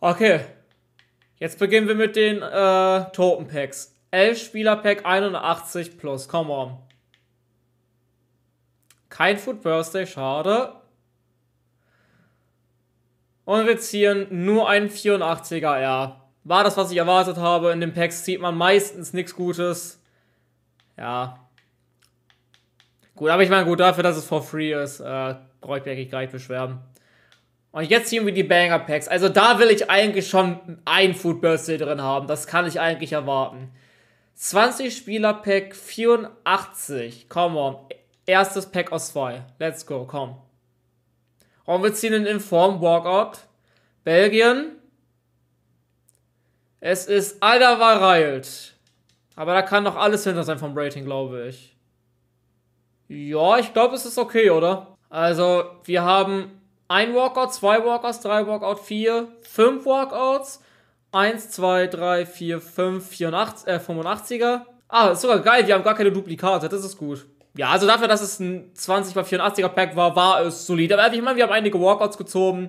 Okay. Jetzt beginnen wir mit den äh, Token Packs. 11 Spieler Pack 81 plus. Come on. Kein Food Birthday, schade. Und wir ziehen nur einen 84er R. War das, was ich erwartet habe. In den Packs zieht man meistens nichts Gutes. Ja. Gut, aber ich meine, gut, dafür, dass es for free ist, äh, brauche ich mich eigentlich gar nicht beschweren. Und jetzt ziehen wir die Banger Packs. Also da will ich eigentlich schon ein Food Birthday drin haben. Das kann ich eigentlich erwarten. 20 Spieler Pack 84. Come on. Erstes Pack aus zwei. Let's go, komm. Und wir ziehen in Form Walkout. Belgien. Es ist Alda Alderweireld. Aber da kann noch alles hinter sein vom Rating, glaube ich. Ja, ich glaube, es ist okay, oder? Also, wir haben ein Walkout, zwei Walkouts, drei Walkouts, vier, fünf Walkouts. 1, 2, 3, 4, 5, 84, äh, 85er. Ah, ist sogar geil, wir haben gar keine Duplikate, das ist gut. Ja, also dafür, dass es ein 20 x 84er Pack war, war es solid. Aber ich meine, wir haben einige Walkouts gezogen.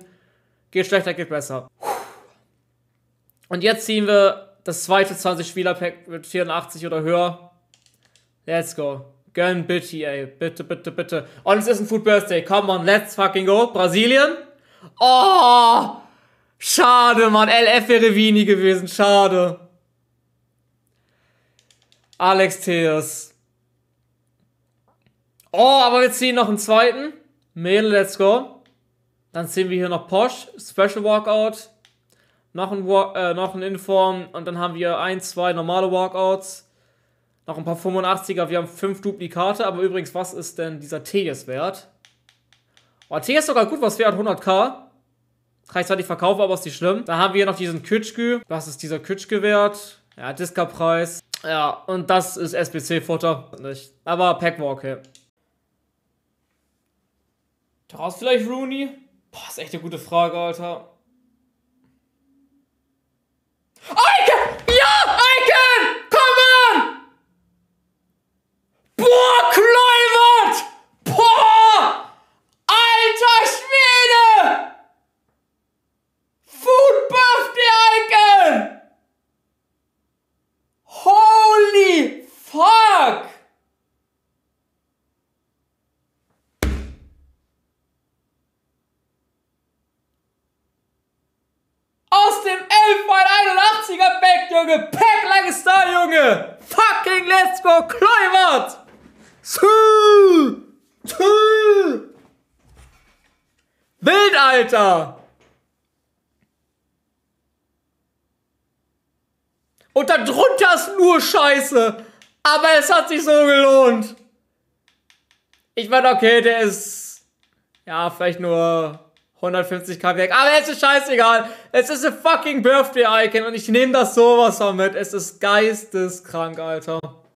Geht schlechter, geht besser. Und jetzt ziehen wir das zweite 20-Spieler-Pack mit 84 oder höher. Let's go. Gönn bitte, ey. Bitte, bitte, bitte. Und es ist ein Food Birthday. Come on, let's fucking go. Brasilien? Oh! Schade, Mann. LF wäre Vini gewesen. Schade. Alex Theos. Oh, aber wir ziehen noch einen zweiten. Mädel, let's go. Dann ziehen wir hier noch Posh. Special Walkout. Noch ein, Walk äh, noch ein Inform. Und dann haben wir ein, zwei normale Walkouts. Noch ein paar 85er, wir haben 5 Duplikate, aber übrigens, was ist denn dieser TS wert? Oh, TS ist sogar gut, was wert, 100k. Kann ich zwar nicht verkaufen, aber ist nicht schlimm. Dann haben wir hier noch diesen Kütschkü. Was ist dieser Kütschkü wert? Ja, Diska-Preis. Ja, und das ist SBC-Futter. Aber Pack war okay. Daraus vielleicht Rooney? Boah, ist echt eine gute Frage, Alter. 80er Back, Junge. Pack like a star, Junge. Fucking let's go, Kluivert. Tschüss. Tschüss. Wild, Alter. Und da drunter ist nur Scheiße. Aber es hat sich so gelohnt. Ich meine, okay, der ist. Ja, vielleicht nur 150 km weg. Aber es ist scheißegal. Es ist ein fucking Birthday-Icon und ich nehme das sowas von mit. Es ist geisteskrank, Alter.